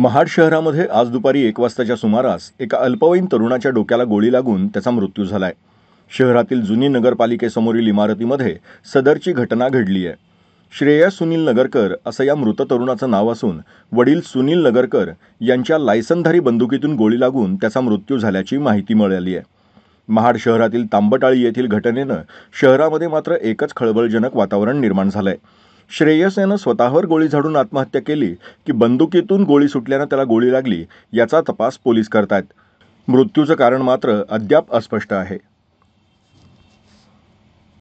महाड शहरामध्ये आज दुपारी एक वाजताच्या सुमारास एका अल्पवयीन तरुणाच्या डोक्याला गोळी लागून त्याचा मृत्यू झाला आहे शहरातील जुनी नगरपालिकेसमोरील इमारतीमध्ये सदरची घटना घडली आहे श्रेया सुनील नगरकर असं या मृत तरुणाचं नाव असून वडील सुनील नगरकर यांच्या लायसनधारी बंदुकीतून गोळी लागून त्याचा मृत्यू झाल्याची माहिती मिळाली आहे महाड शहरातील तांबटाळी येथील घटनेनं शहरामध्ये मात्र एकच खळबळजनक वातावरण निर्माण झालं आहे श्रेयस यानं स्वतःवर गोळी झाडून आत्महत्या केली की बंदुकीतून गोळी सुटल्यानं त्याला गोळी लागली याचा तपास पोलीस करतायत मृत्यूचं कारण मात्र अद्याप अस्पष्ट आहे